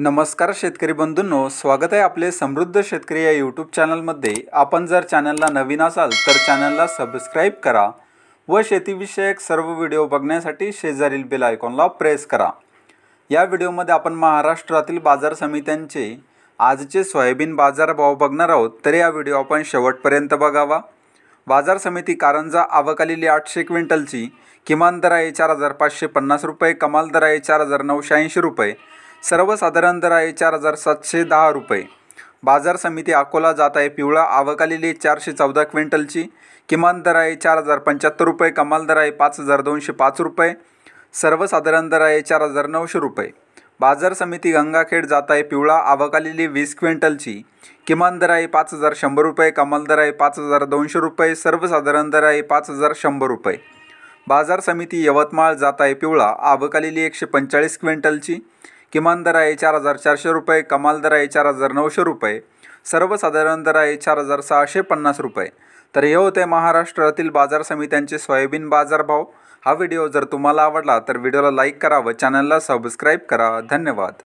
नमस्कार शेतकरी बंधूंनो स्वागत आहे आपले समृद्ध शेतकरी या यूट्यूब चॅनलमध्ये आपण जर चॅनलला नवीन असाल तर चॅनलला सबस्क्राईब करा व शेतीविषयक सर्व व्हिडिओ बघण्यासाठी शेजारील बेल आयकॉनला प्रेस करा या व्हिडिओमध्ये आपण महाराष्ट्रातील बाजार समित्यांचे आजचे सोयाबीन बाजारभाव बघणार आहोत तर या व्हिडिओ आपण शेवटपर्यंत बघावा बाजार समिती कारंजा आवक आलेली आठशे क्विंटलची किमान दर आहे चार हजार पाचशे पन्नास रुपये कमाल दर आहे चार हजार नऊशे ऐंशी रुपये सर्वसाधारण दर आहे चार हजार सातशे दहा रुपये बाजार समिती अकोला जात आहे पिवळा आवक आलेली चारशे चौदा क्विंटलची किमान दर आहे चार हजार पंच्याहत्तर रुपये कमाल दर आहे पाच हजार दोनशे पाच रुपये सर्वसाधारण दर आहे चार हजार नऊशे रुपये बाजार समिती गंगाखेड जात आहे पिवळा आवक आलेली वीस क्विंटलची किमान दर आहे पाच हजार शंभर रुपये कमाल दर आहे पाच हजार दोनशे रुपये सर्वसाधारण दर आहे पाच हजार शंभर रुपये बाजार समिती यवतमाळ जात आहे पिवळा आवक एकशे पंचेचाळीस क्विंटलची किमान दर आहे चार हजार चारशे रुपये कमाल दर आहे चार हजार नऊशे रुपये सर्वसाधारण दर आहे चार हजार सहाशे पन्नास रुपये तर हे होते महाराष्ट्रातील बाजार समित्यांचे सोयाबीन बाजारभाव हा व्हिडिओ जर तुम्हाला आवडला तर व्हिडिओला लाईक करा व चॅनलला सबस्क्राईब करा धन्यवाद